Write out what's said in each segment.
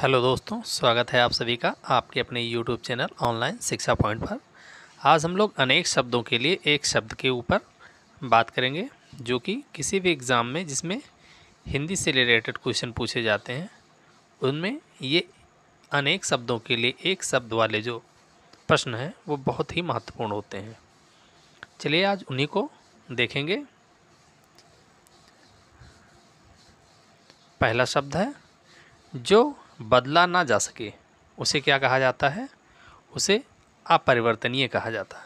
hello दोस्तों स्वागत है आप सभी का आपके अपने यूट्यूब चैनल ऑनलाइन शिक्षा पॉइंट पर आज हम लोग अनेक शब्दों के लिए एक शब्द के ऊपर बात करेंगे जो कि किसी भी एग्ज़ाम में जिसमें हिंदी से रिलेटेड क्वेश्चन पूछे जाते हैं उनमें ये अनेक शब्दों के लिए एक शब्द वाले जो प्रश्न हैं वो बहुत ही महत्वपूर्ण होते हैं चलिए आज उन्हीं को देखेंगे पहला शब्द है जो बदला ना जा सके उसे क्या कहा जाता है उसे अपरिवर्तनीय कहा जाता है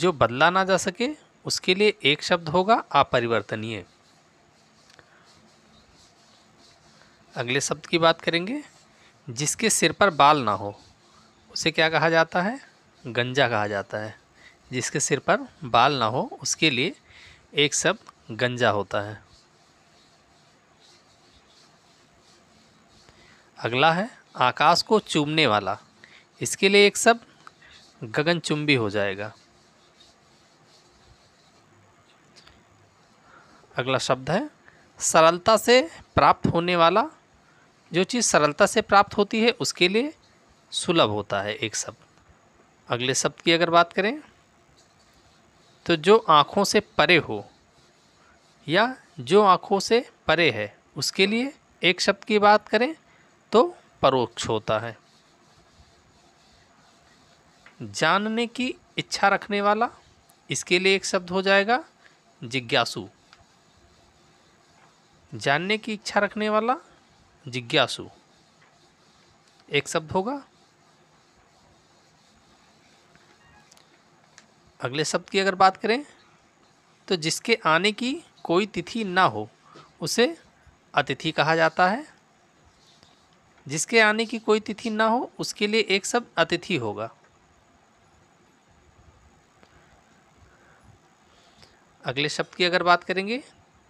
जो बदला ना जा सके उसके लिए एक शब्द होगा अपरिवर्तनीय अगले शब्द की बात करेंगे जिसके सिर पर बाल ना हो उसे क्या कहा जाता है गंजा कहा जाता है जिसके सिर पर बाल ना हो उसके लिए एक शब्द गंजा होता है अगला है आकाश को चूमने वाला इसके लिए एक शब्द गगनचुंबी हो जाएगा अगला शब्द है सरलता से प्राप्त होने वाला जो चीज़ सरलता से प्राप्त होती है उसके लिए सुलभ होता है एक शब्द अगले शब्द की अगर बात करें तो जो आँखों से परे हो या जो आँखों से परे है उसके लिए एक शब्द की बात करें तो परोक्ष होता है जानने की इच्छा रखने वाला इसके लिए एक शब्द हो जाएगा जिज्ञासु जानने की इच्छा रखने वाला जिज्ञासु एक शब्द होगा अगले शब्द की अगर बात करें तो जिसके आने की कोई तिथि ना हो उसे अतिथि कहा जाता है जिसके आने की कोई तिथि ना हो उसके लिए एक शब्द अतिथि होगा अगले शब्द की अगर बात करेंगे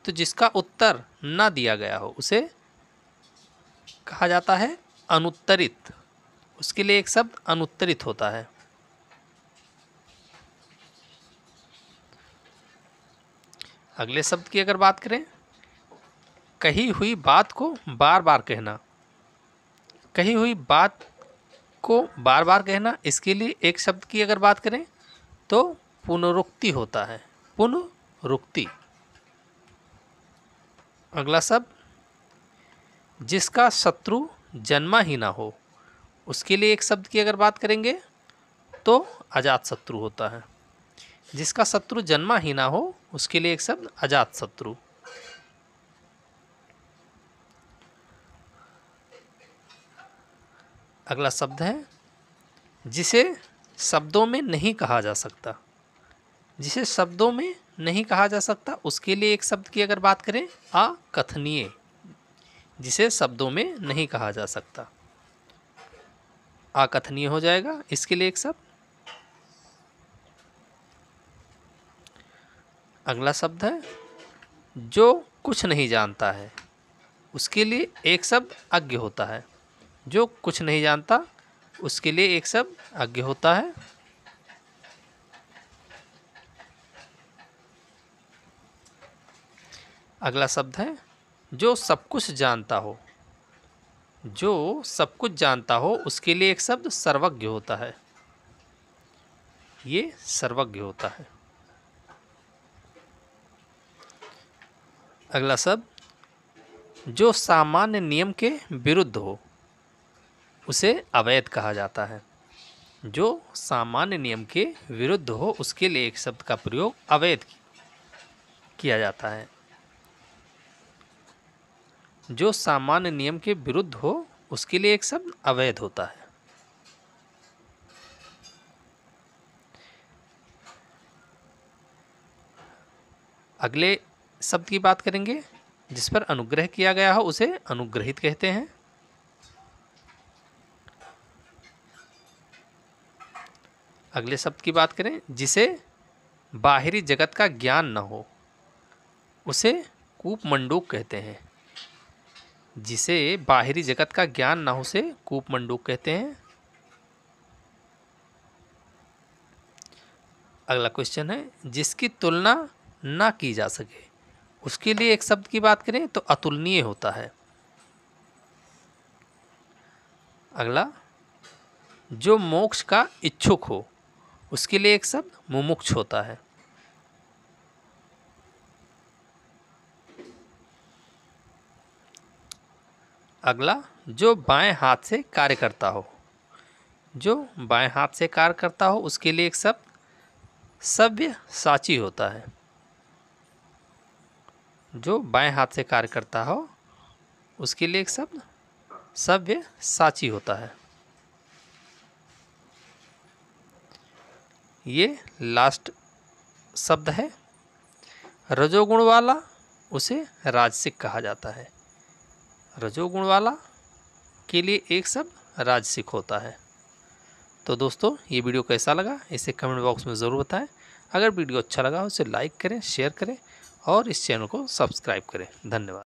तो जिसका उत्तर ना दिया गया हो उसे कहा जाता है अनुत्तरित उसके लिए एक शब्द अनुत्तरित होता है अगले शब्द की अगर बात करें कही हुई बात को बार बार कहना कही हुई बात को बार बार कहना इसके लिए एक शब्द की अगर बात करें तो पुनरुक्ति होता है पुनरुक्ति अगला शब्द जिसका शत्रु जन्मा ही ना हो उसके लिए एक शब्द की अगर बात करेंगे तो अजात शत्रु होता है जिसका शत्रु जन्मा ही ना हो उसके लिए एक शब्द अजात शत्रु अगला शब्द है जिसे शब्दों में नहीं कहा जा सकता जिसे शब्दों में नहीं कहा जा सकता उसके लिए एक शब्द की अगर बात करें कथनीय जिसे शब्दों में नहीं कहा जा सकता आकथनीय हो जाएगा इसके लिए एक शब्द अगला शब्द है जो कुछ नहीं जानता है उसके लिए एक शब्द अज्ञ होता है जो कुछ नहीं जानता उसके लिए एक शब्द आज्ञ होता है अगला शब्द है जो सब कुछ जानता हो जो सब कुछ जानता हो उसके लिए एक शब्द सर्वज्ञ होता है ये सर्वज्ञ होता है अगला शब्द जो सामान्य नियम के विरुद्ध हो उसे अवैध कहा जाता है जो सामान्य नियम के विरुद्ध हो उसके लिए एक शब्द का प्रयोग अवैध किया जाता है जो सामान्य नियम के विरुद्ध हो उसके लिए एक शब्द अवैध होता है अगले शब्द की बात करेंगे जिस पर अनुग्रह किया गया हो उसे अनुग्रहित कहते हैं अगले शब्द की बात करें जिसे बाहरी जगत का ज्ञान न हो उसे कूप मंडूक कहते हैं जिसे बाहरी जगत का ज्ञान ना हो उसे कूप मंडूक कहते हैं अगला क्वेश्चन है जिसकी तुलना ना की जा सके उसके लिए एक शब्द की बात करें तो अतुलनीय होता है अगला जो मोक्ष का इच्छुक हो उसके लिए एक शब्द मुमुक्ष होता है अगला जो बाएं हाथ से कार्य करता हो जो बाएं हाथ से कार्य करता हो उसके लिए एक शब्द सभ्य साची होता है जो बाएं हाथ से कार्य करता हो उसके लिए एक शब्द सभ्य साची होता है ये लास्ट शब्द है रजोगुण वाला उसे राजसिक कहा जाता है रजोगुण वाला के लिए एक शब्द राजसिक होता है तो दोस्तों ये वीडियो कैसा लगा इसे कमेंट बॉक्स में ज़रूर बताएं अगर वीडियो अच्छा लगा उसे लाइक करें शेयर करें और इस चैनल को सब्सक्राइब करें धन्यवाद